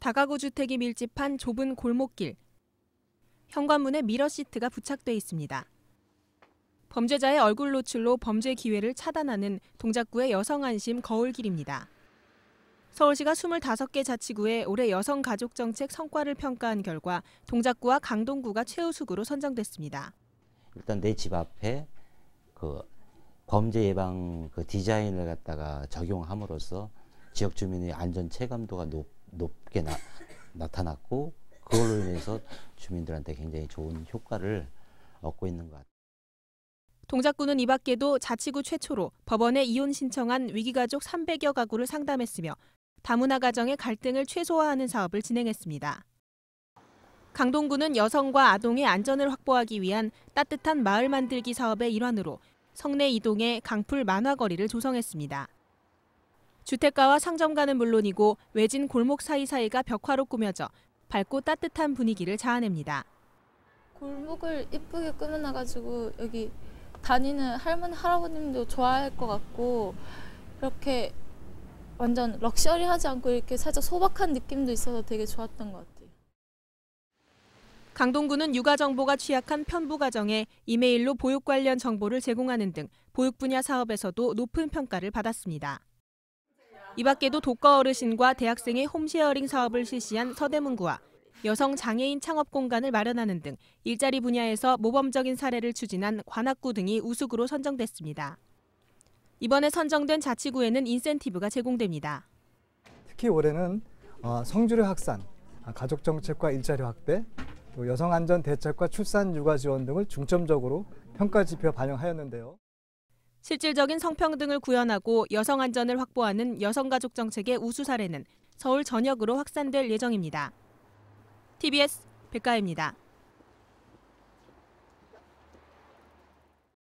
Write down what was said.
다가구 주택이 밀집한 좁은 골목길. 현관문에 미러 시트가 부착돼 있습니다. 범죄자의 얼굴 노출로 범죄 기회를 차단하는 동작구의 여성안심 거울길입니다. 서울시가 25개 자치구에 올해 여성 가족 정책 성과를 평가한 결과 동작구와 강동구가 최우수구로 선정됐습니다. 일단 내 집 앞에 그 범죄 예방 그 디자인을 갖다가 적용함으로써 지역 주민의 안전 체감도가 높고 높게 나, 나타났고 그걸로 인해서 주민들한테 굉장히 좋은 효과를 얻고 있는 것 같아요. 동작구는 이 밖에도 자치구 최초로 법원에 이혼 신청한 위기가족 300여 가구를 상담했으며 다문화 가정의 갈등을 최소화하는 사업을 진행했습니다. 강동구는 여성과 아동의 안전을 확보하기 위한 따뜻한 마을 만들기 사업의 일환으로 성내 이동의 강풀 만화거리를 조성했습니다. 주택가와 상점가는 물론이고 외진 골목 사이사이가 벽화로 꾸며져 밝고 따뜻한 분위기를 자아냅니다. 골목을 이쁘게 꾸며놔가지고 여기 다니는 할머니 할아버님도 좋아할 것 같고 이렇게 완전 럭셔리하지 않고 이렇게 살짝 소박한 느낌도 있어서 되게 좋았던 것 같아요. 강동구는 육아 정보가 취약한 편부 가정에 이메일로 보육 관련 정보를 제공하는 등 보육 분야 사업에서도 높은 평가를 받았습니다. 이 밖에도 독거 어르신과 대학생의 홈쉐어링 사업을 실시한 서대문구와 여성 장애인 창업 공간을 마련하는 등 일자리 분야에서 모범적인 사례를 추진한 관악구 등이 우수구로 선정됐습니다. 이번에 선정된 자치구에는 인센티브가 제공됩니다. 특히 올해는 어, 성주류 확산, 아, 가족 정책과 일자리 확대, 여성 안전 대책과 출산 육아 지원 등을 중점적으로 평가 지표 반영하였는데요. 실질적인 성평등을 구현하고 여성 안전을 확보하는 여성가족 정책의 우수 사례는 서울 전역으로 확산될 예정입니다. TBS 백가입니다.